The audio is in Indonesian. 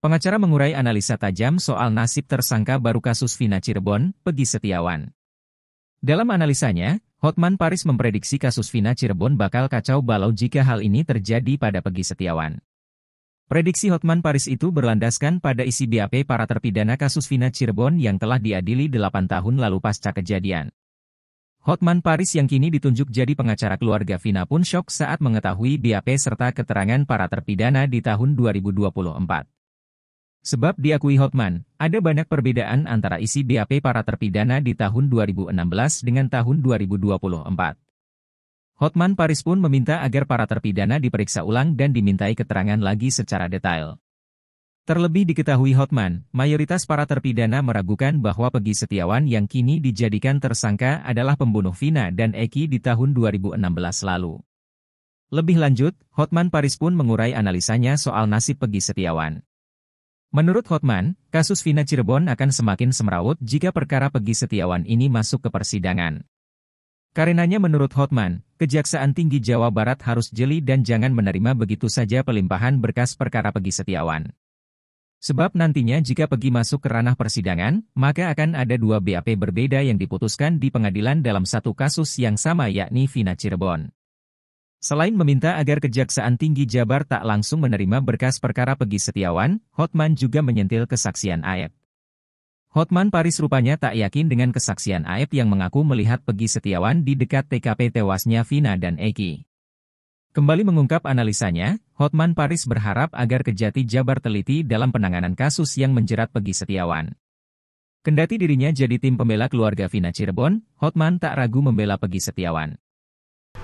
Pengacara mengurai analisa tajam soal nasib tersangka baru kasus Vina Cirebon, Pegi Setiawan. Dalam analisanya, Hotman Paris memprediksi kasus Vina Cirebon bakal kacau balau jika hal ini terjadi pada Pegi Setiawan. Prediksi Hotman Paris itu berlandaskan pada isi BAP para terpidana kasus Vina Cirebon yang telah diadili 8 tahun lalu pasca kejadian. Hotman Paris yang kini ditunjuk jadi pengacara keluarga Vina pun shock saat mengetahui BAP serta keterangan para terpidana di tahun 2024. Sebab diakui Hotman, ada banyak perbedaan antara isi BAP para terpidana di tahun 2016 dengan tahun 2024. Hotman Paris pun meminta agar para terpidana diperiksa ulang dan dimintai keterangan lagi secara detail. Terlebih diketahui Hotman, mayoritas para terpidana meragukan bahwa Pegi Setiawan yang kini dijadikan tersangka adalah pembunuh Vina dan Eki di tahun 2016 lalu. Lebih lanjut, Hotman Paris pun mengurai analisanya soal nasib Pegi Setiawan. Menurut Hotman, kasus Vina Cirebon akan semakin semrawut jika perkara Pegi Setiawan ini masuk ke persidangan. Karenanya menurut Hotman, Kejaksaan Tinggi Jawa Barat harus jeli dan jangan menerima begitu saja pelimpahan berkas perkara Pegi Setiawan. Sebab nantinya jika Pegi masuk ke ranah persidangan, maka akan ada dua BAP berbeda yang diputuskan di pengadilan dalam satu kasus yang sama yakni Vina Cirebon. Selain meminta agar Kejaksaan Tinggi Jabar tak langsung menerima berkas perkara Pegi Setiawan, Hotman juga menyentil kesaksian Aep. Hotman Paris rupanya tak yakin dengan kesaksian Aep yang mengaku melihat Pegi Setiawan di dekat TKP tewasnya Vina dan Eki. Kembali mengungkap analisanya, Hotman Paris berharap agar Kejati Jabar teliti dalam penanganan kasus yang menjerat Pegi Setiawan. Kendati dirinya jadi tim pembela keluarga Vina Cirebon, Hotman tak ragu membela Pegi Setiawan.